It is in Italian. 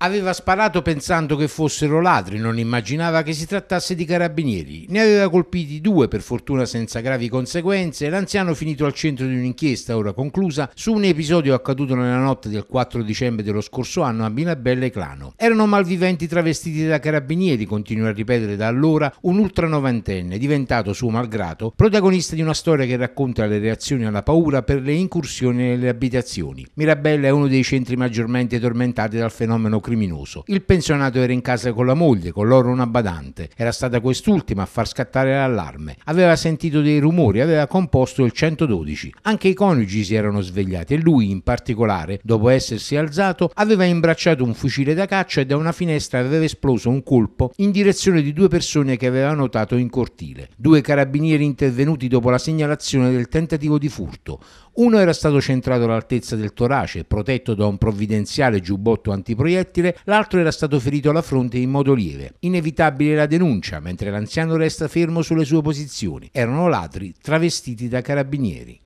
Aveva sparato pensando che fossero ladri, non immaginava che si trattasse di carabinieri. Ne aveva colpiti due, per fortuna senza gravi conseguenze, e l'anziano finito al centro di un'inchiesta, ora conclusa, su un episodio accaduto nella notte del 4 dicembre dello scorso anno a Minabella e Clano. Erano malviventi travestiti da carabinieri, continua a ripetere da allora un ultra novantenne, diventato suo malgrato, protagonista di una storia che racconta le reazioni alla paura per le incursioni nelle abitazioni. Mirabella è uno dei centri maggiormente tormentati dal fenomeno criminoso. Il pensionato era in casa con la moglie, con loro una badante. Era stata quest'ultima a far scattare l'allarme. Aveva sentito dei rumori, aveva composto il 112. Anche i coniugi si erano svegliati e lui, in particolare, dopo essersi alzato, aveva imbracciato un fucile da caccia e da una finestra aveva esploso un colpo in direzione di due persone che aveva notato in cortile. Due carabinieri intervenuti dopo la segnalazione del tentativo di furto. Uno era stato centrato all'altezza del torace, protetto da un provvidenziale giubbotto antiproiettile rettile, l'altro era stato ferito alla fronte in modo lieve. Inevitabile la denuncia, mentre l'anziano resta fermo sulle sue posizioni. Erano ladri travestiti da carabinieri.